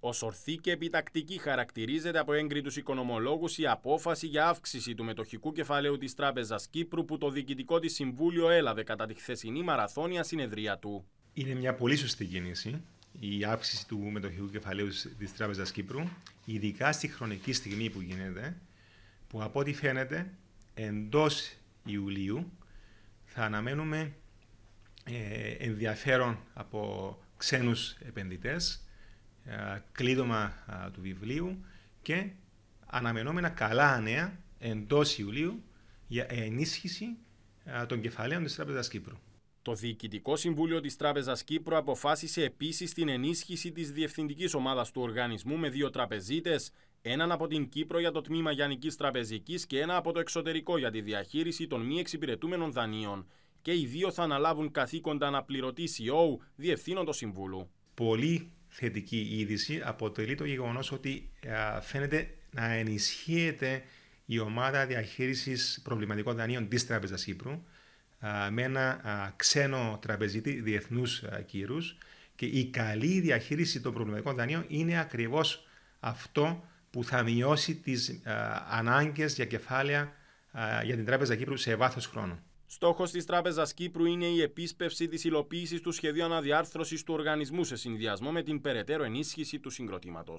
Ω ορθή και επιτακτική χαρακτηρίζεται από έγκριτου οικονομολόγους η απόφαση για αύξηση του μετοχικού κεφαλαίου της Τράπεζας Κύπρου που το διοικητικό της Συμβούλιο έλαβε κατά τη χθεσινή μαραθώνια συνεδρία του. Είναι μια πολύ σωστή κίνηση η αύξηση του μετοχικού κεφαλαίου της Τράπεζας Κύπρου, ειδικά στη χρονική στιγμή που γίνεται, που από ό,τι φαίνεται εντός Ιουλίου θα αναμένουμε ε, ενδιαφέρον από ξένους επενδυτές ε, κλείδωμα του βιβλίου και αναμενόμενα καλά νέα εντός Ιουλίου για ενίσχυση των κεφαλαίων της Τράπεζας Κύπρου. Το Διοικητικό Συμβούλιο της Τράπεζας Κύπρου αποφάσισε επίσης την ενίσχυση της διευθυντικής ομάδας του οργανισμού με δύο τραπεζίτες, έναν από την Κύπρο για το τμήμα Γιάννικη Τραπεζικής και ένα από το εξωτερικό για τη διαχείριση των μη εξυπηρετούμενων δανείων. Και οι δύο θα αναλάβουν καθήκοντα αναπληρωτή CEO, διευθύνοντο συμβούλου πολύ θετική είδηση αποτελεί το γεγονός ότι ε, φαίνεται να ενισχύεται η ομάδα διαχείρισης προβληματικών δανείων της Τράπεζας Κύπρου ε, με ένα ε, ξένο τραπεζίτη διεθνούς κύρους και η καλή διαχείριση των προβληματικών δανείων είναι ακριβώς αυτό που θα μειώσει τις ανάγκες για κεφάλαια για την Τράπεζα Κύπρου σε βάθος χρόνου. Στόχος της Τράπεζας Κύπρου είναι η επίσπευση της υλοποίησης του σχεδίου αναδιάρθρωσης του οργανισμού σε συνδυασμό με την περαιτέρω ενίσχυση του συγκροτήματος.